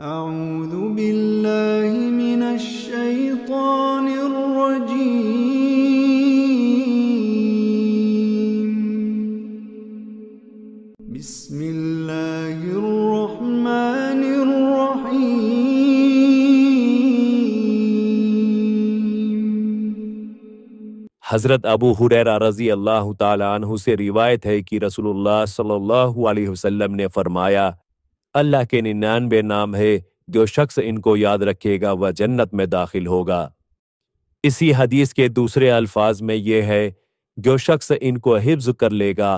أعوذ بالله من الشيطان الرجيم بسم الله الرحمن الرحيم حضرت ابو هريره رضي الله تعالى عنه سے روایت ہے کہ رسول الله صلى الله عليه وسلم نے فرمایا अल्लाह के निन्यानबे नाम है जो शख्स इनको याद रखेगा वह जन्नत में दाखिल होगा इसी हदीस के दूसरे अल्फाज में यह है जो शख्स इनको हिफ्ज कर लेगा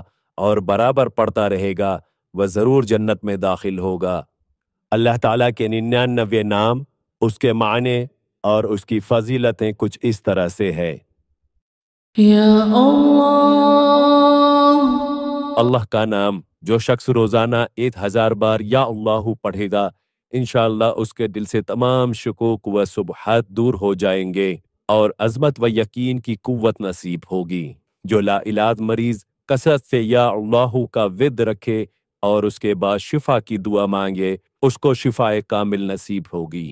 और बराबर पढ़ता रहेगा वह ज़रूर जन्नत में दाखिल होगा अल्लाह ताला के निन्यानबे नाम उसके मायने और उसकी फजीलतें कुछ इस तरह से है अल्लाह का नाम जो शख्स रोज़ाना एक हज़ार बार या अल्लाह पढ़ेगा इन उसके दिल से तमाम शकूक व सुबहत दूर हो जाएंगे और अजमत व यकीन की कुत नसीब होगी जो लाइलाज मरीज कसरत से या अल्लाह का विद रखे और उसके बाद शिफा की दुआ मांगे उसको शिफाए कामिल नसीब होगी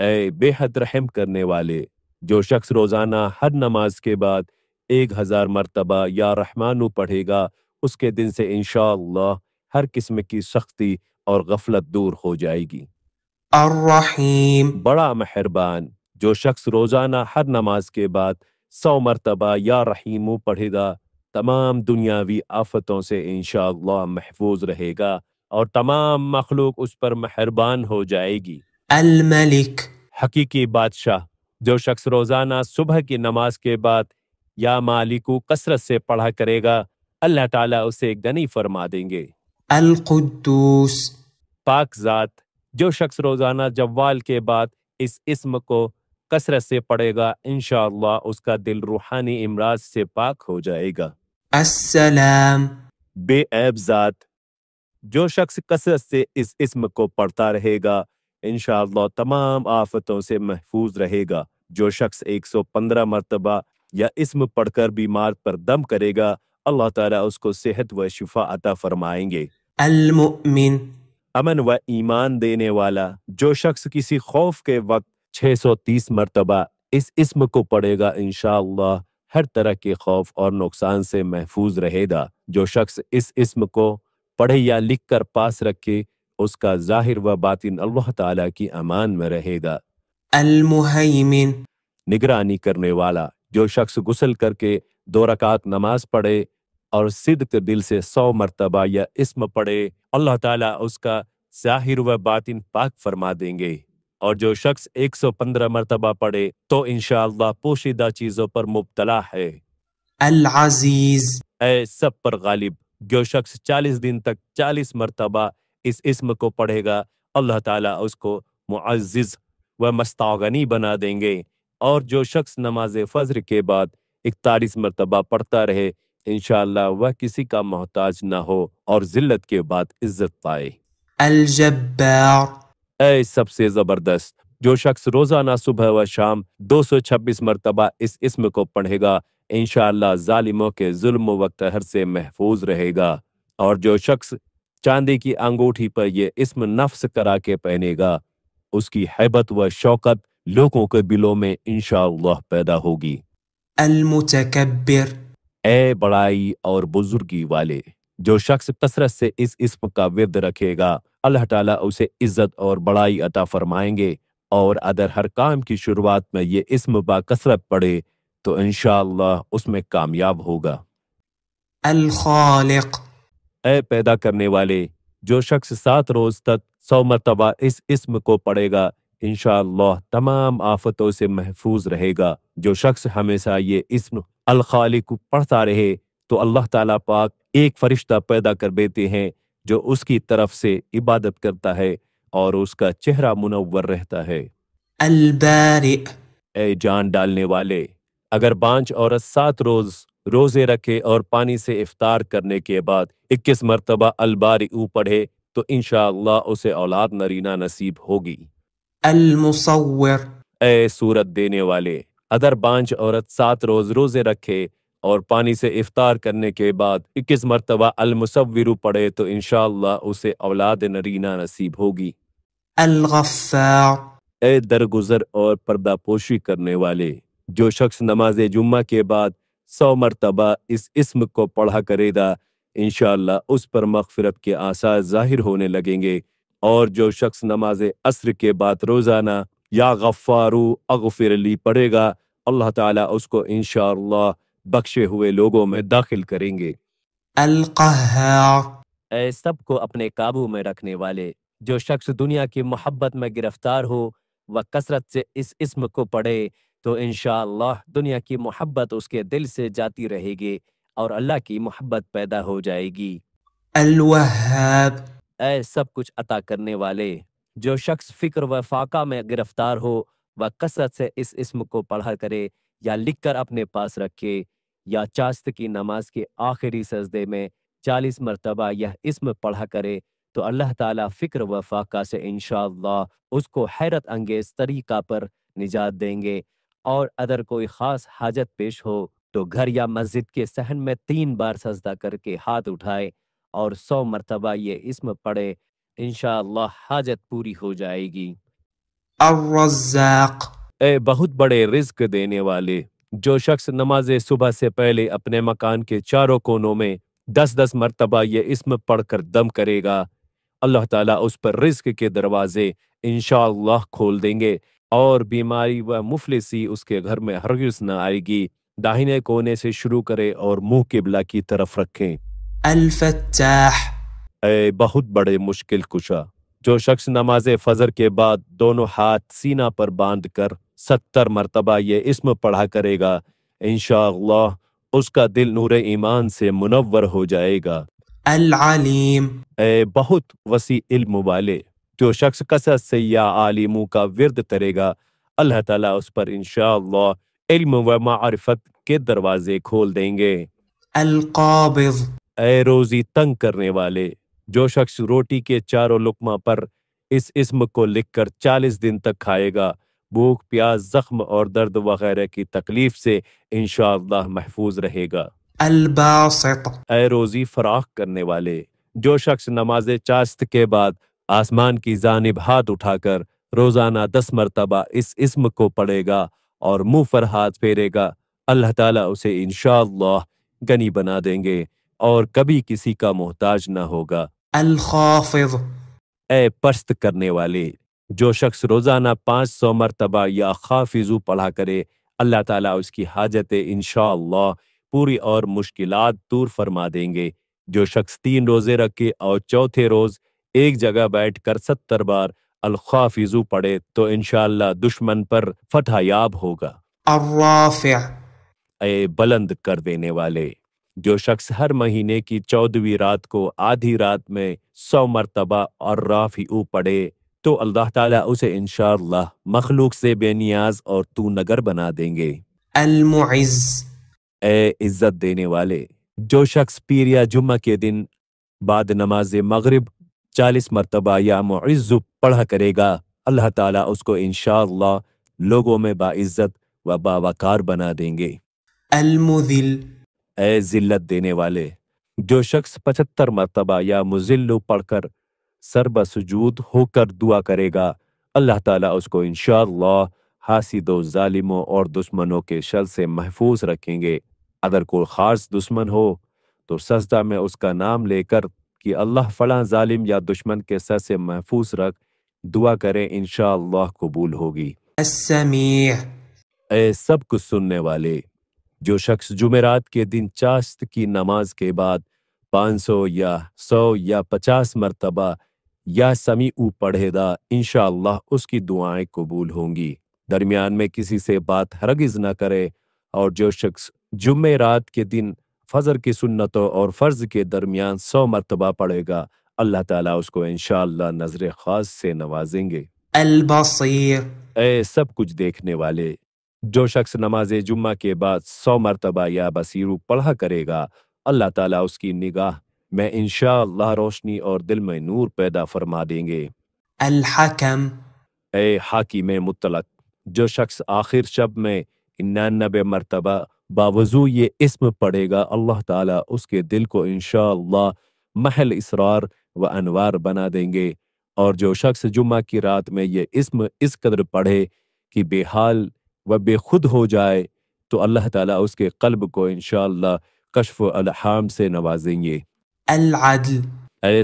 ए बेहद रहम करने वाले जो शख्स रोज़ाना हर नमाज के बाद एक हजार मरतबा या रहमानु पढ़ेगा उसके दिन से इनशा हर किस्म की सख्ती और गफलत दूर हो जाएगी बड़ा मेहरबान जो शख्स रोजाना हर नमाज के बाद सौ मरतबा या रहीमू पढ़ेगा तमाम दुनियावी आफतों से इनशा महफूज रहेगा और तमाम मखलूक उस पर मेहरबान हो जाएगी अल मलिक हकीकी बादशाह जो शख्स रोजाना सुबह की नमाज के बाद या मालिक कसरत से पढ़ा करेगा अल्लाह ताला उसे गनी फरमा देंगे अल अलकुद्दूस पाक ज़ात जो शख्स रोज़ाना जव्वाल के बाद इस इस्म को कसरत से पढ़ेगा इन उसका दिल रूहानी इमराज से पाक हो जाएगा असलाम बेऐब ज़ात जो शख्स कसरत से इस इस्म को पढ़ता रहेगा इन तमाम आफतों से महफूज रहेगा जो शख्स 115 मरतबा या इसम पढ़कर बीमार पर दम करेगा अल्लाह ताला उसको सेहत व शिफा अता फरमाएंगे अलमुमिन अमन व ईमान देने वाला जो शख्स किसी खौफ के वक्त 630 मरतबा इस इसम को पढ़ेगा इनशाला हर तरह के खौफ और नुकसान से महफूज रहेगा जो शख्स इस इसम को पढ़े या लिख कर पास रखे उसका जाहिर व बातिन अल्लाह ताला की अमान में रहेगा अलमुहैमिन निगरानी करने वाला जो शख्स गुसल करके दो रकात नमाज पढ़े और सिद्क दिल से सौ मरतबा या इसम पढ़े अल्लाह ताला उसका जाहिर व बातिन पाक फरमा देंगे और जो शख्स 115 मरतबा पढ़े तो इन पोशीदा चीज़ों पर मुबतला है अल अजीज ऐ सब पर गालिब जो शख्स 40 दिन तक 40 मरतबा इस इसम को पढ़ेगा अल्लाह ताला उसको मुआजिज व मस्तागनी बना देंगे और जो शख्स नमाज फज्र के बाद इकतालीस मरतबा पढ़ता रहे इनशाला वह किसी का मोहताज ना हो और जिल्लत के बाद इज्जत पाए सबसे जबरदस्त जो शख्स रोजाना सुबह व शाम 226 मरतबा इस इसम को पढ़ेगा इनशाला जालिमों के जुल्म वक्त हर से महफूज रहेगा और जो शख्स चांदी की अंगूठी पर यह इसम नफ्स करा के पहनेगा उसकी हैबत व शौकत लोगों के बिलों में इंशाला पैदा होगी अलमुतकबिर ए बड़ाई और बुजुर्गी वाले जो शख्स कसरत से इस इसम का विरद रखेगा अल्लाह ताला उसे इज्जत और बड़ाई अता फरमाएंगे और अगर हर काम की शुरुआत में ये इसम बा कसरत पड़े तो इन उसमें कामयाब होगा ए पैदा करने वाले जो शख्स सात रोज तक सौ मरतबा इस इसम को पढ़ेगा इन तमाम आफतों से महफूज रहेगा जो शख्स हमेशा ये इसम अलखालिक पढ़ता रहे तो अल्लाह ताला पाक एक फरिश्ता पैदा कर देते हैं जो उसकी तरफ से इबादत करता है और उसका चेहरा मुनवर रहता है ए जान डालने वाले अगर बांझ और सात रोज रोजे रखे और पानी से इफ्तार करने के बाद इक्कीस मरतबा अलबारी ऊ पढ़े तो इन उसे औलाद नरीना नसीब होगी المصور ए सूरत देने वाले अदरबांझ औरत सात रोज रोजे रखे और पानी से इफ्तार करने के बाद इक्कीस मरतबा अलमुसविरु पढ़े तो इनशाला उसे औलाद नरीना नसीब होगी ए दरगुजर और पर्दा करने वाले जो शख्स नमाज जुम्मा के बाद सौ मरतबा इस इसम को पढ़ा करेगा इनशाला उस पर मगफरत के आसार जाहिर होने लगेंगे और जो शख्स नमाज असर के बाद रोज़ाना या गफ़ारू अगफिर ली पढ़ेगा अल्लाह ताला उसको इन बख्शे हुए लोगों में दाखिल करेंगे सबको अपने काबू में रखने वाले जो शख्स दुनिया की मोहब्बत में गिरफ्तार हो व कसरत से इस इसम को पढ़े तो इनशा दुनिया की मोहब्बत उसके दिल से जाती रहेगी और अल्लाह की मोहब्बत पैदा हो जाएगी ऐ सब कुछ अता करने वाले जो शख्स फिक्र व फाका में गिरफ्तार हो व कसरत से इस इसम को पढ़ा करे या लिखकर अपने पास रखे या चास्त की नमाज के आखिरी सजदे में चालीस मरतबा यह इसम पढ़ा करे तो अल्लाह ताला फ़िक्र व फ़ाका से इनशा उसको हैरत अंगेज तरीका पर निजात देंगे और अगर कोई ख़ास हाजत पेश हो तो घर या मस्जिद के सहन में तीन बार सजदा करके हाथ उठाए और सौ मरतबा ये इसम पढ़े इन हाजत पूरी हो जाएगी ए बहुत बड़े रिस्क देने वाले जो शख्स नमाज सुबह से पहले अपने मकान के चारों कोनों में दस दस मरतबा ये इसम पढ़कर दम करेगा अल्लाह ताला उस पर रिस्क के दरवाजे इन खोल देंगे और बीमारी व मुफलिसी उसके घर में हरगिज न आएगी दाहिने कोने से शुरू करें और मुंह किबला की तरफ रखें الفتاح ए बहुत बड़े मुश्किल कुशा जो शख्स नमाज फजर के बाद दोनों हाथ सीना पर बांध कर सत्तर मरतबा ये इसम पढ़ा करेगा इन उसका दिल नूर ईमान से मुनवर हो जाएगा अलीम ए बहुत वसी इल्म वाले जो शख्स कसरत से या आलिमों का विरद करेगा अल्लाह तला उस पर इनशा इल्म व मारफत के दरवाजे खोल देंगे अलकाबिज रोजी तंग करने वाले जो शख्स रोटी के चारों लुकमा पर इस इसम को लिखकर चालीस दिन तक खाएगा भूख प्यास जख्म और दर्द वगैरह की तकलीफ से इनशा महफूज रहेगा रोजी फराख करने वाले जो शख्स नमाज चाश्त के बाद आसमान की जानब हाथ उठाकर रोजाना दस मरतबा इस इसम को पढ़ेगा और मुंह पर हाथ फेरेगा अल्लाह ताला उसे इनशाला गनी बना देंगे और कभी किसी का मोहताज न होगा ए पस्त करने वाले जो शख्स रोजाना पांच सौ मरतबा या खाफिजू पढ़ा करे अल्लाह ताला उसकी हाजत इनशा पूरी और मुश्किल दूर फरमा देंगे जो शख्स तीन रोज़े रखे और चौथे रोज़ एक जगह बैठ कर सत्तर बार अलखाफिजू पढ़े तो इनशाला दुश्मन पर फटायाब होगा ए बुलंद कर देने वाले जो शख्स हर महीने की चौदहवीं रात को आधी रात में सौ मरतबा और राफी पड़े तो अल्लाह ताला उसे इनशाला मखलूक से बेनियाज और तू नगर बना देंगे ए इज्जत देने वाले जो शख्स पीर या जुम्मा के दिन बाद नमाज मगरब चालीस मरतबा या मुइज़ पढ़ा करेगा अल्लाह ताला उसको इनशाला लोगों में बाइज्जत व बावाकार बना देंगे अल्मुदिल जिल्लत देने वाले जो शख्स पचहत्तर मरतबा या मुजिल्लु पढ़कर सरबसजूद होकर दुआ करेगा अल्लाह ताला उसको इनशाला दो जालिमों और दुश्मनों के शल से महफूज रखेंगे अगर कोई ख़ास दुश्मन हो तो सजदा में उसका नाम लेकर कि अल्लाह फला जालिम या दुश्मन के सर से महफूज रख दुआ करें इन कबूल होगी ए सब कुछ सुनने वाले जो शख्स जुमेरात के दिन चाश्त की नमाज के बाद 500 या 100 या 50 मरतबा या समी ऊ पढ़ेदा इनशाला उसकी दुआएं कबूल होंगी दरमियान में किसी से बात हरगिज ना करे और जो शख्स जुम्मे रात के दिन फजर की सुन्नतों और फ़र्ज के दरमियान सौ मरतबा पड़ेगा अल्लाह ताला उसको इनशा नजर खास से नवाजेंगे ए सब कुछ देखने वाले जो शख्स नमाज जुम्मा के बाद सौ मरतबा या बसीरू पढ़ा करेगा अल्लाह ताला उसकी निगाह में इनशा रोशनी और दिल में नूर पैदा फरमा देंगे अल-हकम ए मुतलक जो शख्स आखिर शब में इन्नानबे मरतबा बावजू ये इसम पढ़ेगा अल्लाह ताला उसके दिल को इनशा महल इसरार व अनवार बना देंगे और जो शख्स जुम्मा की रात में ये इसम इस कदर पढ़े कि बेहाल वह बेखुद हो जाए तो अल्लाह ताला उसके कल्ब को इनशा कशफ अलहाम से नवाजेंगे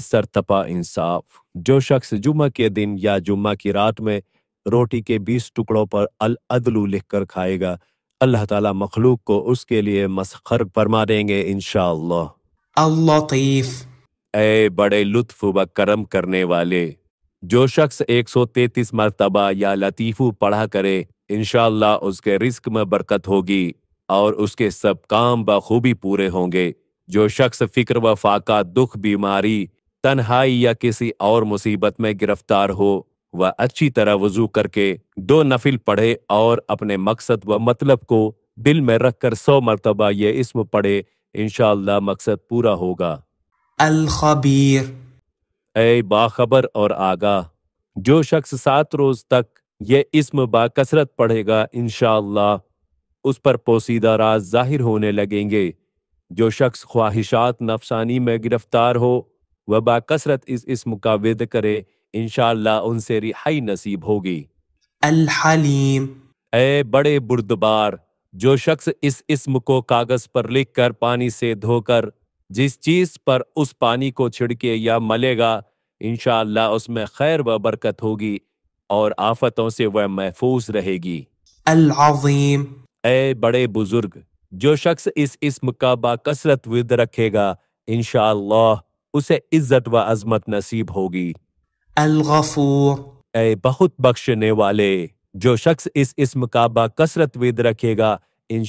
सरतपा इंसाफ जो शख्स जुम्मा के दिन या जुम्मा की रात में रोटी के बीस टुकड़ों पर अल अदलू लिख कर खाएगा अल्लाह ताला मखलूक को उसके लिए मसखर फरमा देंगे इन ए बड़े लुत्फ व करम करने वाले जो शख्स 133 मरतबा या लतीफ़ू पढ़ा करे इनशाला उसके रिस्क में बरकत होगी और उसके सब काम बखूबी पूरे होंगे जो शख्स फिक्र व फाका दुख बीमारी तन्हाई या किसी और मुसीबत में गिरफ्तार हो वह अच्छी तरह वजू करके दो नफिल पढ़े और अपने मकसद व मतलब को दिल में रखकर सौ मरतबा ये इसम पढ़े इनशाला मकसद पूरा होगा अलखबीर ए बाखबर और आगा जो शख्स सात रोज तक ये इसम बाकसरत पढ़ेगा इनशाला उस पर पोसीदा राज जाहिर होने लगेंगे जो शख्स ख्वाहिशात नफसानी में गिरफ्तार हो वह बासरत इस इसम का विद करे इनशा उनसे रिहाई नसीब होगी अलहलीम ए बड़े बुर्दबार जो शख्स इस इसम को कागज पर लिख कर पानी से धोकर जिस चीज पर उस पानी को छिड़के या मलेगा इनशाला उसमें खैर व बरकत होगी और आफतों से वह महफूज रहेगी अल्लाजीम ए बड़े बुजुर्ग जो शख्स इस इसम का बासरत विद रखेगा इन उसे इज्जत व अजमत नसीब होगी अलगफूर ए बहुत बख्शने वाले जो शख्स इस इसम का बासरत विद रखेगा इन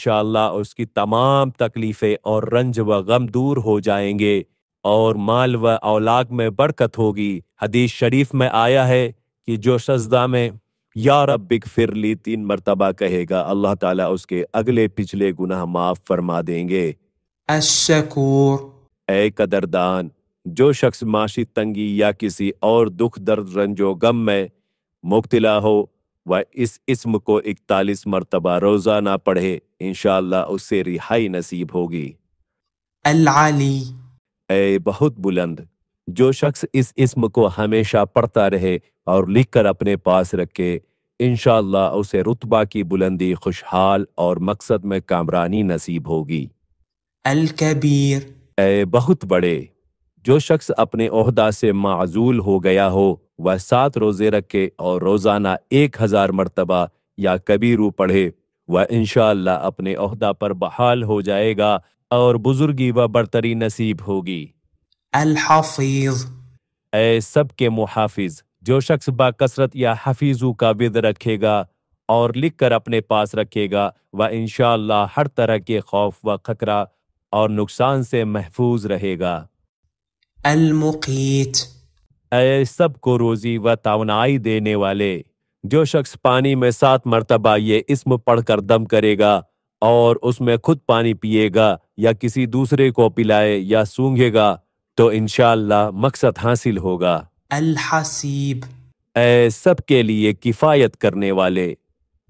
उसकी तमाम तकलीफ़ें और रंज व गम दूर हो जाएंगे और माल व औलाद में बरकत होगी हदीस शरीफ में आया है कि जो सजदा में या रब बिग फिर ली तीन मरतबा कहेगा अल्लाह ताला उसके अगले पिछले गुनाह माफ फरमा देंगे कदरदान जो शख्स माशी तंगी या किसी और दुख दर्द रंजो गम में मुबतला हो वह इस इसम को इकतालीस मरतबा रोज़ाना पढ़े इन उससे रिहाई नसीब होगी ए बहुत बुलंद जो शख्स इस इसम को हमेशा पढ़ता रहे और लिख कर अपने पास रखे इन उसे रुतबा की बुलंदी खुशहाल और मकसद में कामरानी नसीब होगी अल कबीर ए बहुत बड़े जो शख्स अपने अहदा से माजूल हो गया हो वह सात रोज़े रखे और रोज़ाना एक हज़ार मरतबा या कबीरू पढ़े वह इनशाला अपने अहदा पर बहाल हो जाएगा और बुजुर्गी व बरतरी नसीब होगी अल हाफिज ए सबके मुहाफिज जो शख्स कसरत या हफीजू का विद रखेगा और लिख कर अपने पास रखेगा वह इनशाला हर तरह के खौफ व खतरा और नुकसान से महफूज रहेगा सबको सब को रोजी व तोनाई देने वाले जो शख्स पानी में सात मरतबा ये इसम पढ़कर दम करेगा और उसमें खुद पानी पिएगा या किसी दूसरे को पिलाए या सूंघेगा तो इनशाला मकसद हासिल होगा अलहसीब ए सब के लिए किफायत करने वाले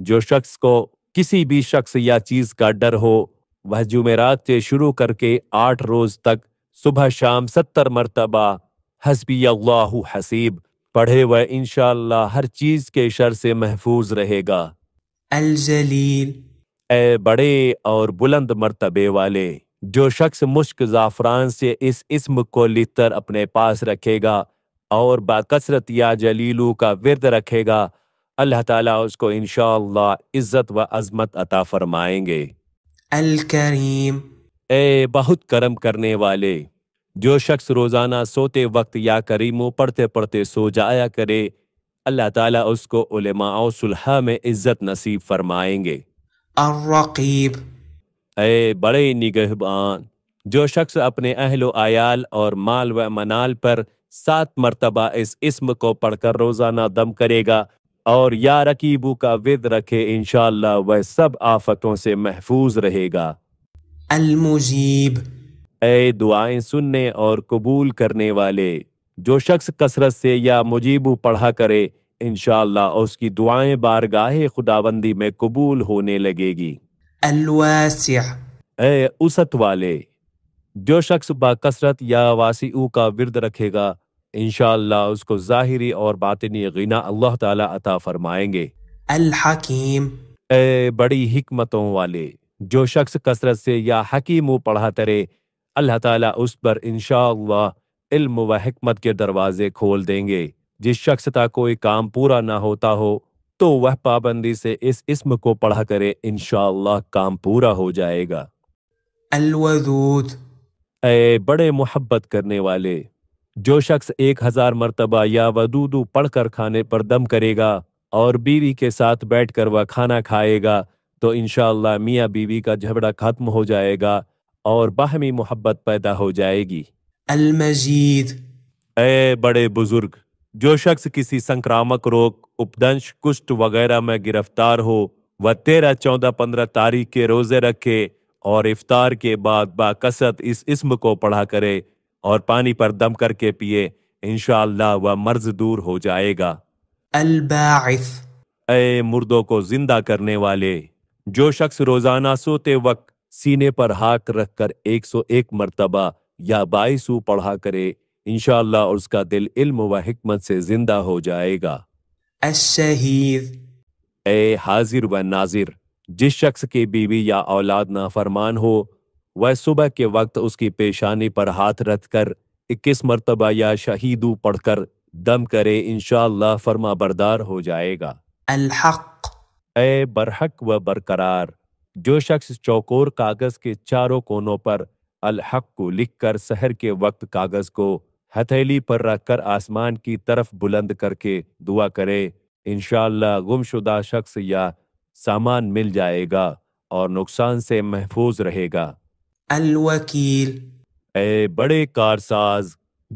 जो शख्स को किसी भी शख्स या चीज का डर हो वह जुमेरात से शुरू करके आठ रोज तक सुबह शाम सत्तर मरतबा हसबी अल्लाह हसीब पढ़े वह इनशाला हर चीज के शर से महफूज रहेगा जलील ए बड़े और बुलंद मरतबे वाले जो शख्स मुश्क जाफरान से इस इसम को लितर अपने पास रखेगा और बासरत या जलीलू का विरद रखेगा अल्लाह ताला उसको इन इज़्ज़त व अज़मत अता फरमाएंगे अल करीम ए बहुत करम करने वाले जो शख्स रोज़ाना सोते वक्त या करीमो पढ़ते पढ़ते सो जाया करे अल्लाह ताला उसको उलेमाओ में इज़्ज़त नसीब फरमाएंगे अर्रकीब ए बड़े निगहबान जो शख्स अपने अहलो आयाल और माल व मनाल पर सात मरतबा इस इसम को पढ़कर रोजाना दम करेगा और या रकीबू का विद रखे इनशाला वह सब आफतों से महफूज रहेगा अलमुजीब ए दुआएं सुनने और कबूल करने वाले जो शख्स कसरत से या मुजीबू पढ़ा करे इनशाला उसकी दुआएं बारगाहे खुदाबंदी में कबूल होने लगेगी अलवासिया ए उसत वाले जो शख्स कसरत या वासी का विरद रखेगा इन उसको ज़ाहिरी और बातनी गना अल्लाह ताला अता फरमाएंगे अल हकीम ए बड़ी हिकमतों वाले जो शख्स कसरत से या हकीम पढ़ा तरे अल्लाह ताला उस पर इन इल्म व हमत के दरवाजे खोल देंगे जिस शख्स का कोई काम पूरा ना होता हो तो वह पाबंदी से इस इसम को पढ़ा करे इन काम पूरा हो जाएगा अलवदूद ए बड़े मोहब्बत करने वाले जो शख्स एक हजार मरतबा या वदूदू पढ़कर खाने पर दम करेगा और बीवी के साथ बैठ कर वह खाना खाएगा तो इनशाला मियाँ बीवी का झगड़ा खत्म हो जाएगा और बाहमी मोहब्बत पैदा हो जाएगी अलमजीद ए बड़े बुजुर्ग जो शख्स किसी संक्रामक रोग उपदंश कुष्ठ वगैरह में गिरफ्तार हो वह तेरह चौदह पंद्रह तारीख के रोजे रखे और इफ्तार के बाद बाकसरत इस इसम को पढ़ा करे और पानी पर दम करके पिए इनशाला वह मर्ज दूर हो जाएगा ए मुर्दों को जिंदा करने वाले जो शख्स रोजाना सोते वक्त सीने पर हाथ रखकर 101 मरतबा या बाईसू पढ़ा करे इनशाला उसका दिल इल्म व हमत से जिंदा हो जाएगा ए हाजिर व नाजिर जिस शख्स की बीवी या औलाद नाफरमान हो वह सुबह के वक्त उसकी पेशानी पर हाथ रख कर इक्कीस मरतबा या शहीदू पढ़कर दम करे इनशाला फरमा बरदार हो जाएगा अलहक ए बरहक व बरकरार जो शख्स चौकोर कागज के चारों कोनों पर अलहक को लिखकर शहर के वक्त कागज को हथेली पर रखकर आसमान की तरफ बुलंद करके दुआ करे इनशाला गुमशुदा शख्स या सामान मिल जाएगा और नुकसान से महफूज रहेगा अलवकील ए बड़े कारसाज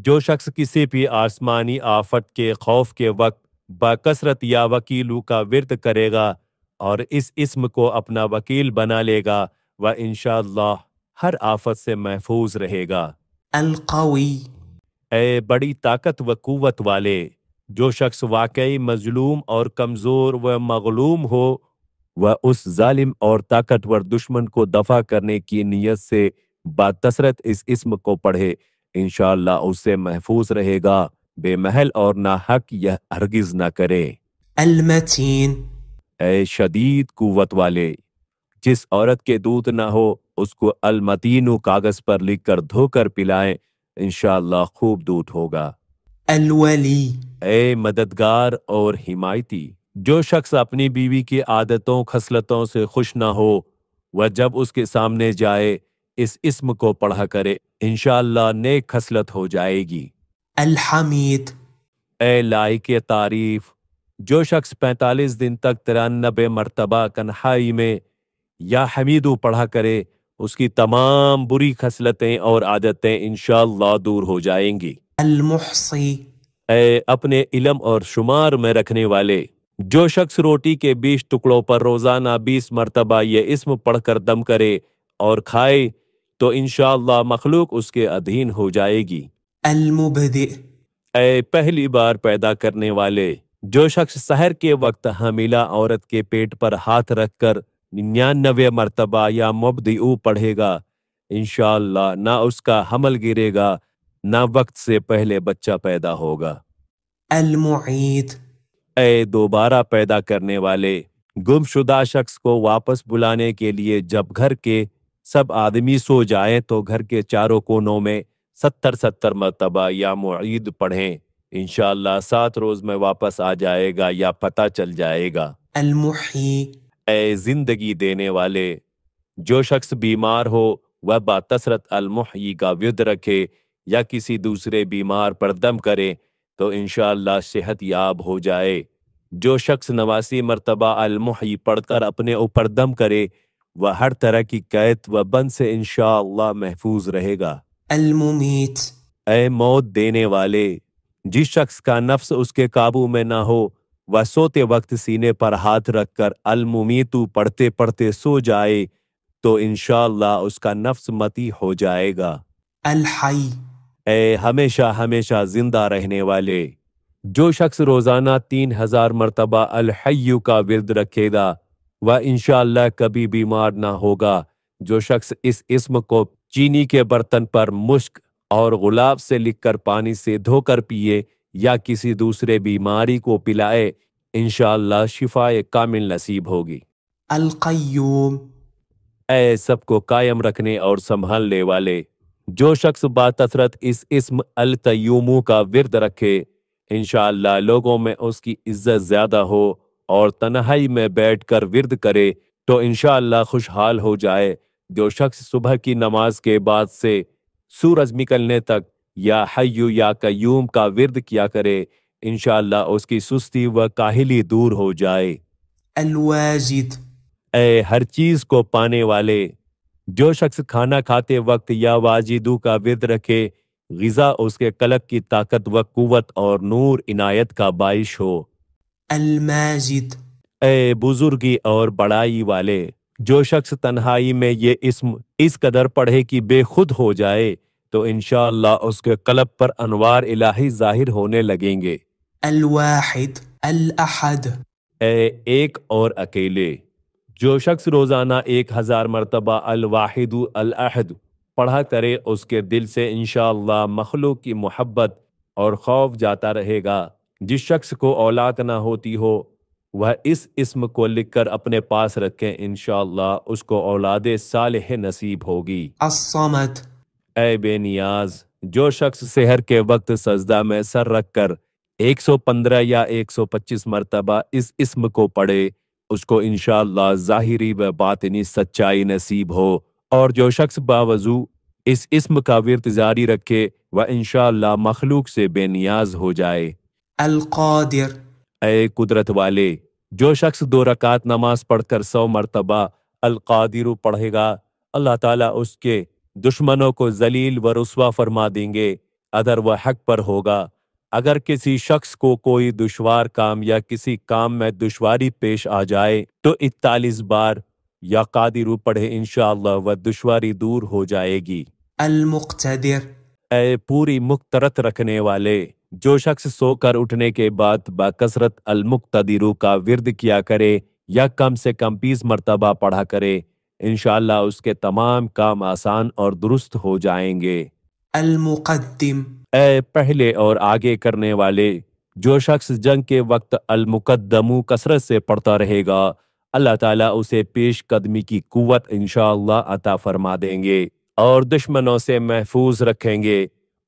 जो शख्स किसी भी आसमानी आफत के खौफ के वक्त बकसरत या वकीलों का विरत करेगा और इस इस्म को अपना वकील बना लेगा व इनशा हर आफत से महफूज रहेगा अलकावी ए बड़ी ताकत व कुत वाले जो शख्स वाकई मजलूम और कमज़ोर व मगलूम हो वह उस जालिम और ताकतवर दुश्मन को दफा करने की नीयत से बातसरत इस इस्म को पढ़े इनशाला उससे महफूज रहेगा बेमहल और नाहक यह हरगिज ना करे अलमचीन ए शदीद कुत वाले जिस औरत के दूध ना हो उसको अलमतीन कागज पर लिख कर धोकर पिलाए इनशाला खूब दूध होगा अलवली ए मददगार और हिमायती जो शख्स अपनी बीवी की आदतों खसलतों से खुश ना हो वह जब उसके सामने जाए इस इसम को पढ़ा करे इनशाला नेक खसलत हो जाएगी अलहमीद ए लाइक तारीफ जो शख्स 45 दिन तक तिरानबे मरतबा कन्हाई में या हमीदू पढ़ा करे उसकी तमाम बुरी खसलतें और आदतें इनशाला दूर हो जाएंगी अलमुहसी ए अपने इलम और शुमार में रखने वाले जो शख्स रोटी के बीस टुकड़ों पर रोजाना बीस मरतबा ये इसम पढ़कर दम करे और खाए तो इन मखलूक उसके अधीन हो जाएगी ए पहली बार पैदा करने वाले जो शख्स शहर के वक्त हमीला औरत के पेट पर हाथ रखकर निन्यानवे मरतबा या मुबदी पढ़ेगा इनशाला ना उसका हमल गिरेगा ना वक्त से पहले बच्चा पैदा होगा अलमुईद ए दोबारा पैदा करने वाले गुमशुदा शख्स को वापस बुलाने के लिए जब घर के सब आदमी सो जाएं तो घर के चारों कोनों में सत्तर सत्तर मरतबा या मुईद पढ़ें इनशाला सात रोज में वापस आ जाएगा या पता चल जाएगा ए जिंदगी देने वाले जो शख्स बीमार हो वह बातसरत अलमुही का विद रखे या किसी दूसरे बीमार पर दम करे तो इन सेहत याब हो जाए जो शख्स नवासी मरतबा अलमुही पढ़कर अपने ऊपर दम करे वह हर तरह की कैद व बंद से इनशा महफूज रहेगा अलमुमीत ए मौत देने वाले जिस शख्स का नफ्स उसके काबू में ना हो वह सोते वक्त सीने पर हाथ रखकर अलमुमीतु पढ़ते पढ़ते सो जाए तो इनशाला उसका नफ्स मती हो जाएगा अलहाई ए हमेशा हमेशा जिंदा रहने वाले जो शख्स रोज़ाना तीन हज़ार मरतबा अलहयू का विरद रखेगा वह इनशाला कभी बीमार ना होगा जो शख्स इस इसम को चीनी के बर्तन पर मुश्क और गुलाब से लिखकर पानी से धोकर पिए या किसी दूसरे बीमारी को पिलाए इनशाला शिफाए कामिल नसीब होगी अलकयूम ए सबको कायम रखने और संभालने वाले जो शख्स बातसरत इस इसम अल तयमू का विरद रखे इनशाला लोगों में उसकी इज्जत ज़्यादा हो और तनहाई में बैठ कर विरद करे तो इनशाला खुशहाल हो जाए जो शख्स सुबह की नमाज के बाद से सूरज निकलने तक या हयू या कयूम का विरद किया करे इनशाला उसकी सुस्ती व काहिली दूर हो जाए ए हर चीज को पाने वाले जो शख्स खाना खाते वक्त या वाजिदू का विद रखे गजा उसके कलक की ताकत व कुत और नूर इनायत का बाइश हो अलमैजिद ए बुजुर्गी और बड़ाई वाले जो शख्स तन्हाई में ये इसम इस कदर पढ़े कि बेखुद हो जाए तो इनशा उसके कलब पर अनवार इलाही जाहिर होने लगेंगे अलवाहिद अल अहद ए एक और अकेले जो शख्स रोज़ाना एक हज़ार मरतबा अलवाहिद अलहद पढ़ा करे उसके दिल से इन मखलूक की मोहब्बत और खौफ जाता रहेगा जिस शख्स को औलाद ना होती हो वह इस इसम को लिखकर अपने पास रखे इन उसको औलाद साल नसीब होगी असमत ए बेनियाज जो शख्स शहर के वक्त सजदा में सर रख कर एक सौ पंद्रह या एक सौ पच्चीस मरतबा इस इसम को पढ़े उसको इनशाला ज़ाहिरी व बातनी सच्चाई नसीब हो और जो शख्स बावजू इस इसम का विरत जारी रखे व इनशाला मखलूक से बेनियाज हो जाए अलकादिर ए कुदरत वाले जो शख्स दो रकात नमाज पढ़कर सौ मरतबा अलकादिर पढ़ेगा अल्लाह ताला उसके दुश्मनों को जलील व रसवा फरमा देंगे अदर वह हक पर होगा अगर किसी शख्स को कोई दुश्वार काम या किसी काम में दुश्वारी पेश आ जाए तो इकतालीस बार या कादिर पढ़े इनशाला वह दुश्वारी दूर हो जाएगी ए पूरी मुख्तरत रखने वाले जो शख्स सोकर उठने के बाद बसरत अलमुख्तरू का विरद किया करे या कम से कम बीस मरतबा पढ़ा करे इनशाला उसके तमाम काम आसान और दुरुस्त हो जाएंगे अलमुकद्दिम ए पहले और आगे करने वाले जो शख्स जंग के वक्त अलमुकदमू कसरत से पढ़ता रहेगा अल्लाह ताला उसे पेश कदमी की कुवत इनशा अता फरमा देंगे और दुश्मनों से महफूज रखेंगे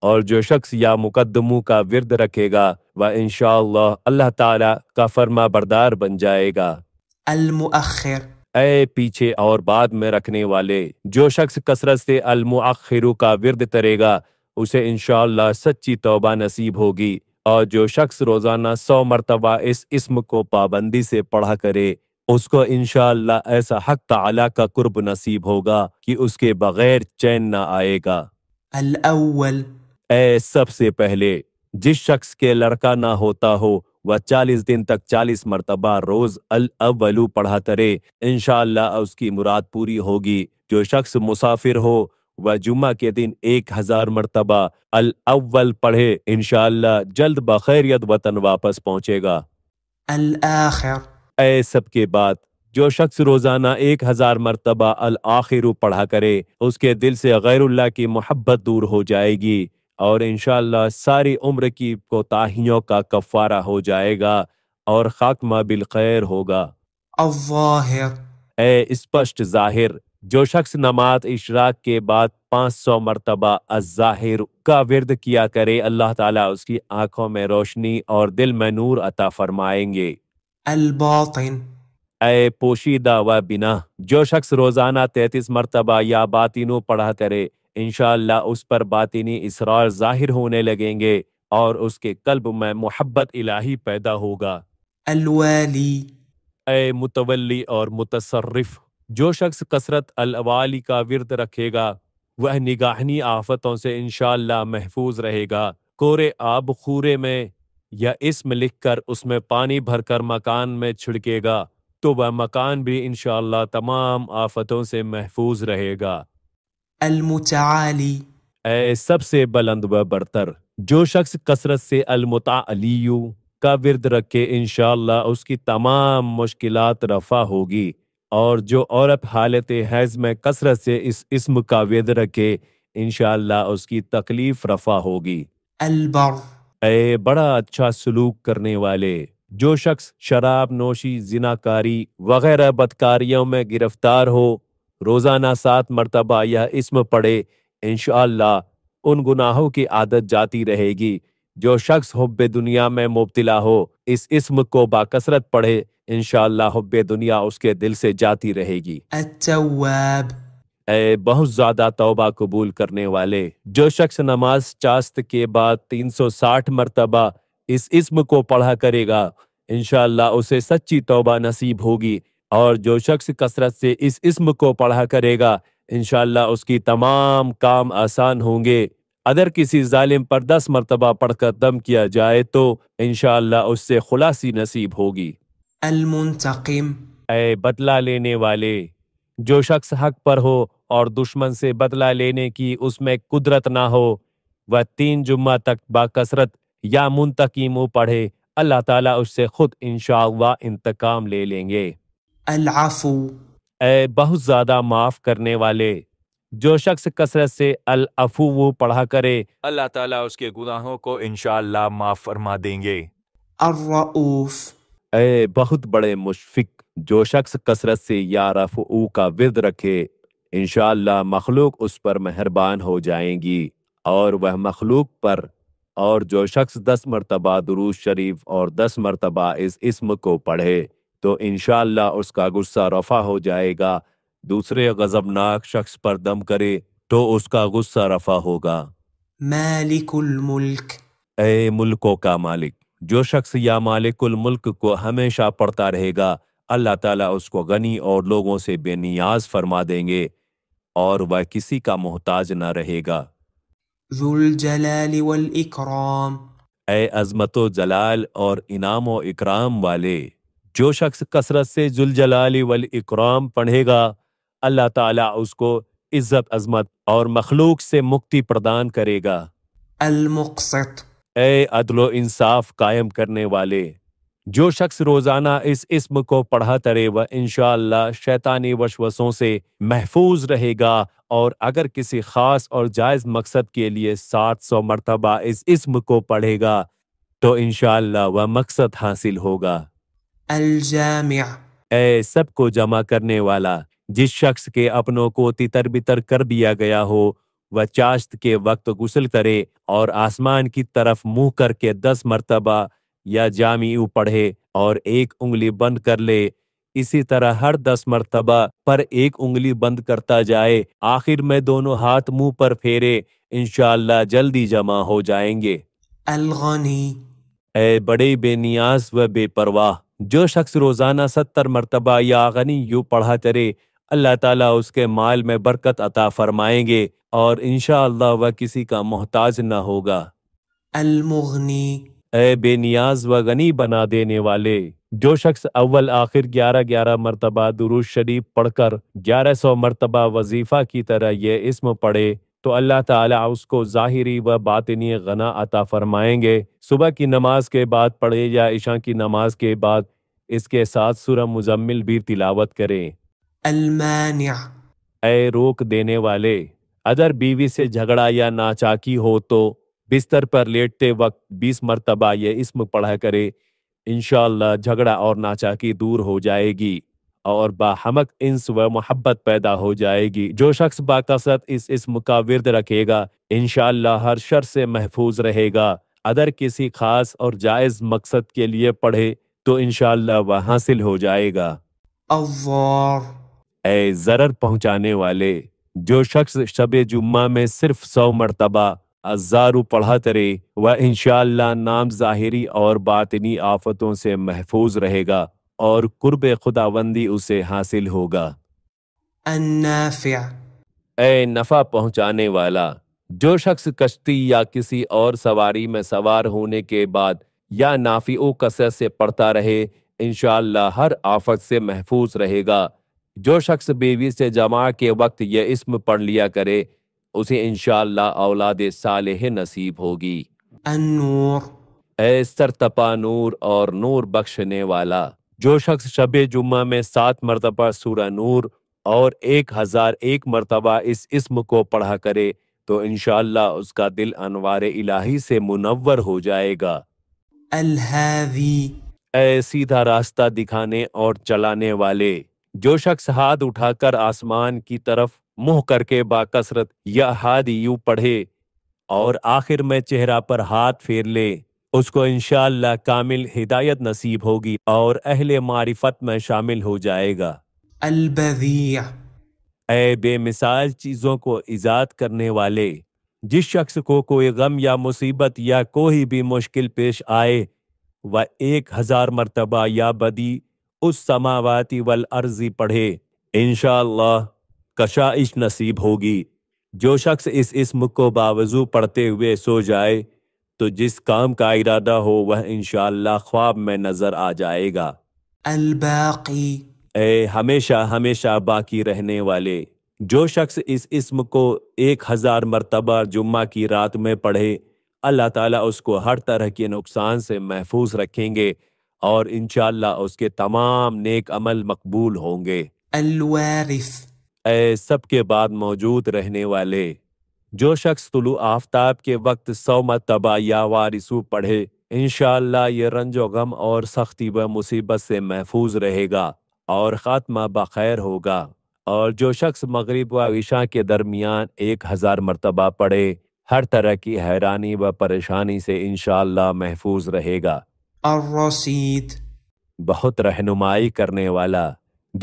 और जो शख्स या मुकदमों का विरद रखेगा वह इनशा अल्लाह ताला का फर्मा बरदार बन जाएगा अलमुअखर ए पीछे और बाद में रखने वाले जो शख्स कसरत से अलमुआखिरु का विरद करेगा उसे इनशाला सच्ची तोबा नसीब होगी और जो शख्स रोजाना सौ मरतबा इस इसम को पाबंदी से पढ़ा करे उसको इनशाला ऐसा हक तला का कुर्ब नसीब होगा कि उसके बगैर चैन न आएगा अल ए सबसे पहले जिस शख्स के लड़का ना होता हो वह चालीस दिन तक चालीस मरतबा रोज अल अवलू पढ़ा करे इनशाला उसकी मुराद पूरी होगी जो शख्स मुसाफिर हो वह जुम्मा के दिन एक हजार मरतबा अल अव्वल पढ़े इनशाला जल्द बखैरियत वतन वापस पहुंचेगा अल सबके बाद जो शख्स रोजाना एक हजार मरतबा अल आखिर पढ़ा करे उसके दिल से गैरुल्ला की मोहब्बत दूर हो जाएगी और इन सारी उम्र की कोताहियों का कफ़ारा हो जाएगा और खात्मा बिल खैर होगा ए स्पष्ट जाहिर जो शख्स नमाज इशराक के बाद 500 मरतबा अज़ाहिर का विरद किया करे अल्लाह ताला उसकी आंखों में रोशनी और दिल में नूर अता फरमाएंगे ए पोशीदा व बिना जो शख्स रोज़ाना तैतीस मरतबा या बातिनों पढ़ा करे इन उस पर बातिनी इसरार जाहिर होने लगेंगे और उसके कल्ब में मोहब्बत इलाही पैदा होगा अलवाली ए मुतवली और मुतसरफ जो शख्स कसरत अलवाली का विरद रखेगा वह निगाहनी आफतों से इनशाला महफूज रहेगा कोरे आब खूरे में या इसम लिख कर उसमें पानी भरकर मकान में छिड़केगा तो वह मकान भी इनशाला तमाम आफतों से महफूज रहेगा المتعالي सबसे बुलंद व बरतर जो शख्स कसरत से अलमुतालियु का विरद रखे इनशाला उसकी तमाम मुश्किल रफा होगी और जो औरत हालत हैज में कसरत से इस इसम का विरद रखे इनशाला उसकी तकलीफ रफा होगी अलबर ए बड़ा अच्छा सलूक करने वाले जो शख्स शराब नोशी जिनाकारी वगैरह बदकारियों में गिरफ्तार हो रोज़ाना सात मरतबा यह इसम पढ़े इन उन गुनाहों की आदत जाती रहेगी जो शख्स हब्ब दुनिया में मुबतला हो इस इसम को बाकसरत पढ़े इन हब्ब दुनिया उसके दिल से जाती रहेगी ए बहुत ज्यादा तोबा कबूल करने वाले जो शख्स नमाज चास्त के बाद 360 मरतबा इस इसम को पढ़ा करेगा इनशाला उसे सच्ची तोबा नसीब होगी और जो शख्स कसरत से इस इसम को पढ़ा करेगा इनशाला उसकी तमाम काम आसान होंगे अगर किसी जालिम पर दस मरतबा पढ़कर दम किया जाए तो इनशाला उससे खुलासी नसीब होगी ए बदला लेने वाले जो शख्स हक पर हो और दुश्मन से बदला लेने की उसमें कुदरत ना हो वह तीन जुम्मा तक बासरत या मुंतकीम पढ़े अल्लाह ताला उससे खुद इनशा इंतकाम ले लेंगे अलाफू ए बहुत ज्यादा माफ करने वाले जो शख्स कसरत से अल अफू पढ़ा करे अल्लाह ताला उसके गुनाहों को इनशाला माफ फरमा देंगे ए बहुत बड़े मुशफिक जो शख्स कसरत से या रफू का विद रखे इनशाला मखलूक उस पर मेहरबान हो जाएंगी और वह मखलूक पर और जो शख्स दस मरतबा दरूज शरीफ और दस मरतबा इस इसम को पढ़े तो इन उसका गुस्सा रफा हो जाएगा दूसरे गजबनाक शख्स पर दम करे तो उसका गुस्सा रफा होगा मालिकुल मुल्क ए मुल्कों का मालिक जो शख्स या मालिकुल मुल्क को हमेशा पढ़ता रहेगा अल्लाह ताला उसको गनी और लोगों से बेनियाज फरमा देंगे और वह किसी का मोहताज न रहेगा ए अजमत जलाल और इनाम व इकराम वाले जो शख्स कसरत से जुल जलाली वल इकराम पढ़ेगा अल्लाह ताला उसको इज्जत अजमत और मखलूक से मुक्ति प्रदान करेगा अलमुकसत ए अदलो इंसाफ कायम करने वाले जो शख्स रोजाना इस इस्म को पढ़ा तरे वह इनशाला शैतानी वशवसों से महफूज रहेगा और अगर किसी खास और जायज मकसद के लिए सात सौ मरतबा इस इस्म को पढ़ेगा तो इनशाला वह मकसद हासिल होगा الجامع ए को जमा करने वाला जिस शख्स के अपनों को तितर बितर कर दिया गया हो वह चाश्त के वक्त गुसल करे और आसमान की तरफ मुंह करके दस मरतबा या जामीऊ पढ़े और एक उंगली बंद कर ले इसी तरह हर दस मरतबा पर एक उंगली बंद करता जाए आखिर में दोनों हाथ मुंह पर फेरे इनशाला जल्दी जमा हो जाएंगे अलगानी ए बड़े बेनियाज व बेपरवाह जो शख्स रोज़ाना सत्तर मरतबा या गनी यू पढ़ा करे अल्लाह ताला उसके माल में बरकत अता फरमाएंगे और इनशा वह किसी का मोहताज न होगा अलमुगनी बेनियाज व गनी बना देने वाले जो शख्स अव्वल आखिर ग्यारह ग्यारह मरतबा दुरुज शरीफ पढ़कर ग्यारह सौ मरतबा वजीफ़ा की तरह यह इसम पढ़े तो अल्लाह ताला उसको ज़ाहिरी व बातनी गना अता फरमाएंगे सुबह की नमाज के बाद पढ़े या ईशा की नमाज के बाद इसके साथ सुर मुजम्मिल भी तिलावत करें अलमान्या रोक देने वाले अगर बीवी से झगड़ा या नाचाकी हो तो बिस्तर पर लेटते वक्त बीस मरतबा ये इसम पढ़ा करे इनशाला झगड़ा और नाचाकी दूर हो जाएगी और बाहमक इंस व मोहब्बत पैदा हो जाएगी जो शख्स बाकसत इस इस का विरद रखेगा इन हर शर से महफूज रहेगा अगर किसी खास और जायज़ मकसद के लिए पढ़े तो इनशाला वह हासिल हो जाएगा ए जरर पहुंचाने वाले जो शख्स शब जुम्मा में सिर्फ सौ मरतबा अजारू पढ़ा तरे वह इनशाला नाम ज़ाहिरी और बातनी आफतों से महफूज रहेगा और कुर्ब खुदाबंदी उसे हासिल होगा ए नफा पहुंचाने वाला जो शख्स कश्ती या किसी और सवारी में सवार होने के बाद या नाफी कसर से पढ़ता रहे इनशाला हर आफत से महफूज रहेगा जो शख्स बीवी से जमा के वक्त यह इसम पढ़ लिया करे उसे इनशाला औलाद सालेह नसीब होगी ए सरतपा नूर और नूर बख्शने वाला जो शख्स शब जुम्मा में सात मरतबा सूरा नूर और एक हजार एक मरतबा इस इसम को पढ़ा करे तो इनशाला उसका दिल अनवार इलाही से मुनवर हो जाएगा सीधा रास्ता दिखाने और चलाने वाले जो शख्स हाथ उठाकर आसमान की तरफ मुंह करके बाकसरत या हाद यू पढ़े और आखिर में चेहरा पर हाथ फेर ले उसको इनशाला कामिल हिदायत नसीब होगी और अहले मारिफत में शामिल हो जाएगा अलबिया ए बेमिसाल चीज़ों को ईजाद करने वाले जिस शख्स को कोई गम या मुसीबत या कोई भी मुश्किल पेश आए वह एक हज़ार मरतबा या बदी उस समावाती वल अर्जी पढ़े इनशाला कशाइश नसीब होगी जो शख्स इस इसम को बावजू पढ़ते हुए सो जाए तो जिस काम का इरादा हो वह इनशाला ख्वाब में नजर आ जाएगा अलबाकी ए हमेशा हमेशा बाकी रहने वाले जो शख्स इस इसम को एक हजार मरतबा जुम्मा की रात में पढ़े अल्लाह ताला उसको हर तरह के नुकसान से महफूज रखेंगे और इनशाला उसके तमाम नेक अमल मकबूल होंगे अलवारिस ए सबके बाद मौजूद रहने वाले जो शख्स तुलु आफ्ताब के वक्त सौ मतबा या वारिसू पढ़े इनशाला ये रंजो गम और सख्ती व मुसीबत से महफूज रहेगा और ख़ात्मा बखैर होगा और जो शख्स मगरब व ईशा के दरमियान एक हज़ार मरतबा पढ़े हर तरह की हैरानी व परेशानी से इनशाला महफूज रहेगा बहुत रहनुमाई करने वाला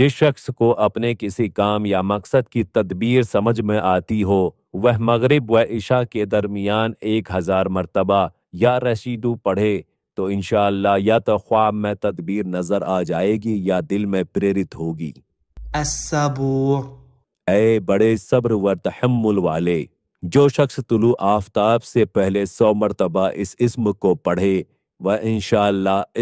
जिस शख्स को अपने किसी काम या मकसद की तदबीर समझ में आती हो वह मगरब व ईशा के दरमियान एक हज़ार मरतबा या रशीदू पढ़े तो इन या तो ख्वाब में तदबीर नज़र आ जाएगी या दिल में प्रेरित होगी ए बड़े सब्र व तहमुल वाले जो शख्स तुलु आफ्ताब से पहले सौ मरतबा इस इसम को पढ़े वह इन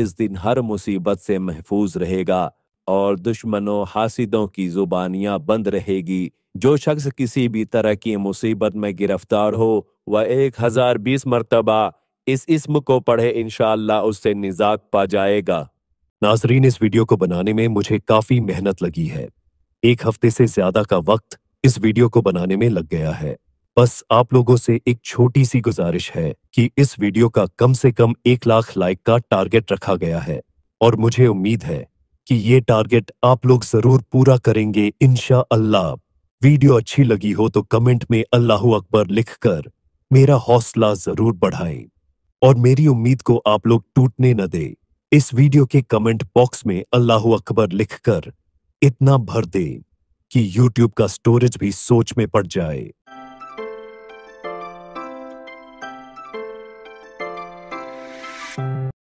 इस दिन हर मुसीबत से महफूज रहेगा और दुश्मनों हासिदों की जुबानियां बंद रहेगी जो शख्स किसी भी तरह की मुसीबत में गिरफ्तार हो वह एक हजार बीस मरतबा इस इसम को पढ़े इनशाला उससे निजात पा जाएगा नाजरीन इस वीडियो को बनाने में मुझे काफी मेहनत लगी है एक हफ्ते से ज्यादा का वक्त इस वीडियो को बनाने में लग गया है बस आप लोगों से एक छोटी सी गुजारिश है कि इस वीडियो का कम से कम एक लाख लाइक का टारगेट रखा गया है और मुझे उम्मीद है कि ये टारगेट आप लोग जरूर पूरा करेंगे इनशा अल्लाह वीडियो अच्छी लगी हो तो कमेंट में अल्लाह अकबर लिखकर मेरा हौसला जरूर बढ़ाएं और मेरी उम्मीद को आप लोग टूटने न दें इस वीडियो के कमेंट बॉक्स में अल्लाह अकबर लिखकर इतना भर दें कि यूट्यूब का स्टोरेज भी सोच में पड़ जाए